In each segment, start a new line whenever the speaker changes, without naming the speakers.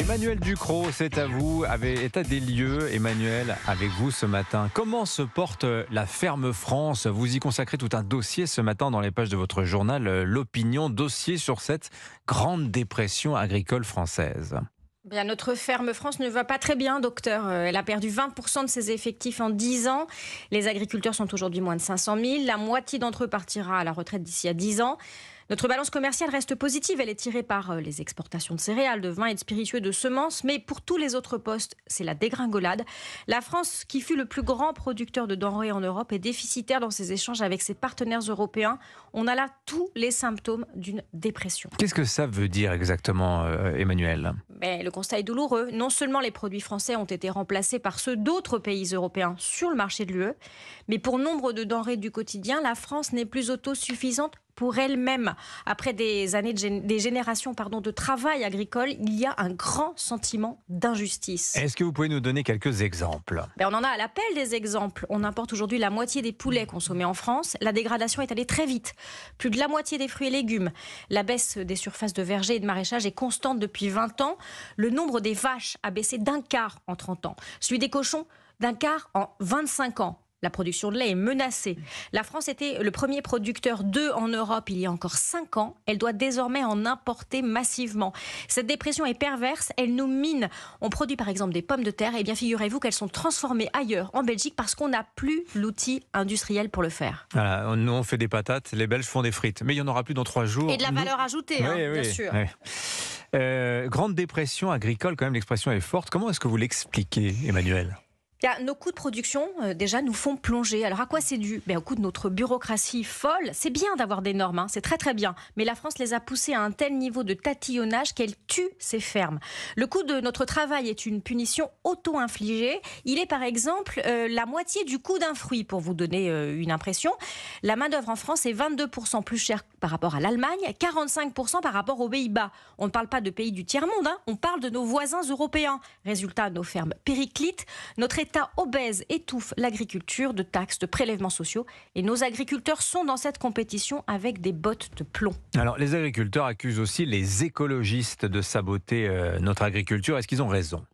Emmanuel Ducrot, c'est à vous, avec état des lieux. Emmanuel, avec vous ce matin. Comment se porte la ferme France Vous y consacrez tout un dossier ce matin dans les pages de votre journal euh, L'Opinion, dossier sur cette grande dépression agricole française.
Bien, notre ferme France ne va pas très bien, docteur. Euh, elle a perdu 20% de ses effectifs en 10 ans. Les agriculteurs sont aujourd'hui moins de 500 000. La moitié d'entre eux partira à la retraite d'ici à 10 ans. Notre balance commerciale reste positive. Elle est tirée par euh, les exportations de céréales, de vins et de spiritueux, de semences. Mais pour tous les autres postes, c'est la dégringolade. La France, qui fut le plus grand producteur de denrées en Europe, est déficitaire dans ses échanges avec ses partenaires européens. On a là tous les symptômes d'une dépression.
Qu'est-ce que ça veut dire exactement, euh, Emmanuel
Mais ben, Le constat est douloureux. Non seulement les produits français ont été remplacés par ceux d'autres pays européens sur le marché de l'UE, mais pour nombre de denrées du quotidien, la France n'est plus autosuffisante pour elle-même. Après des années, des générations pardon, de travail agricole, il y a un grand sentiment d'injustice.
Est-ce que vous pouvez nous donner quelques exemples
ben, On en a à l'appel des exemples. On importe aujourd'hui la moitié des poulets consommés en France. La dégradation est allée très vite. Plus de la moitié des fruits et légumes. La baisse des surfaces de vergers et de maraîchage est constante depuis 20 ans. Le nombre des vaches a baissé d'un quart en 30 ans. Celui des cochons d'un quart en 25 ans la production de lait est menacée. La France était le premier producteur d'œufs en Europe il y a encore 5 ans. Elle doit désormais en importer massivement. Cette dépression est perverse, elle nous mine. On produit par exemple des pommes de terre, et eh bien figurez-vous qu'elles sont transformées ailleurs, en Belgique, parce qu'on n'a plus l'outil industriel pour le faire.
Voilà, nous on fait des patates, les Belges font des frites, mais il n'y en aura plus dans 3 jours. Et de la valeur
ajoutée, hein, bien sûr.
Euh, grande dépression agricole, quand même, l'expression est forte. Comment est-ce que vous l'expliquez, Emmanuel
nos coûts de production, euh, déjà, nous font plonger. Alors, à quoi c'est dû ben, Au coût de notre bureaucratie folle. C'est bien d'avoir des normes, hein. c'est très très bien. Mais la France les a poussées à un tel niveau de tatillonnage qu'elle tue ses fermes. Le coût de notre travail est une punition auto-infligée. Il est, par exemple, euh, la moitié du coût d'un fruit, pour vous donner euh, une impression. La main-d'œuvre en France est 22% plus chère par rapport à l'Allemagne, 45% par rapport aux Pays-Bas. On ne parle pas de pays du tiers-monde, hein. on parle de nos voisins européens. Résultat, nos fermes périclites. Notre L'État obèse étouffe l'agriculture de taxes, de prélèvements sociaux, et nos agriculteurs sont dans cette compétition avec des bottes de plomb.
Alors les agriculteurs accusent aussi les écologistes de saboter euh, notre agriculture. Est-ce qu'ils ont raison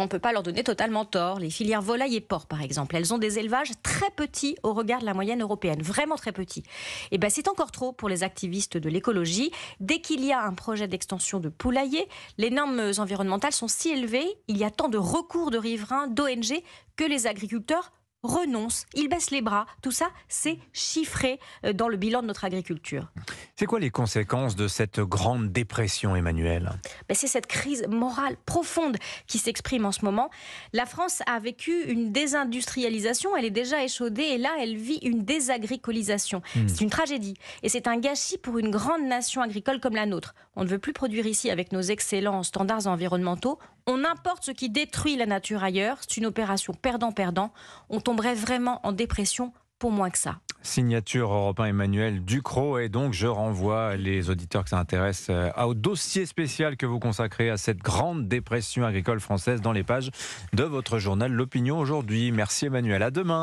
on ne peut pas leur donner totalement tort. Les filières volailles et porc, par exemple, elles ont des élevages très petits au regard de la moyenne européenne, vraiment très petits. Et eh ben c'est encore trop pour les activistes de l'écologie. Dès qu'il y a un projet d'extension de poulailler, les normes environnementales sont si élevées, il y a tant de recours de riverains, d'ONG, que les agriculteurs renonce, il baisse les bras. Tout ça, c'est chiffré euh, dans le bilan de notre agriculture.
C'est quoi les conséquences de cette grande dépression, Emmanuel
ben, C'est cette crise morale profonde qui s'exprime en ce moment. La France a vécu une désindustrialisation, elle est déjà échaudée, et là, elle vit une désagricolisation. Hmm. C'est une tragédie, et c'est un gâchis pour une grande nation agricole comme la nôtre. On ne veut plus produire ici avec nos excellents standards environnementaux, on importe ce qui détruit la nature ailleurs. C'est une opération perdant-perdant. On tomberait vraiment en dépression pour moins que ça.
Signature européen Emmanuel Ducrot. Et donc, je renvoie les auditeurs qui ça euh, au dossier spécial que vous consacrez à cette grande dépression agricole française dans les pages de votre journal L'Opinion aujourd'hui. Merci Emmanuel. À demain.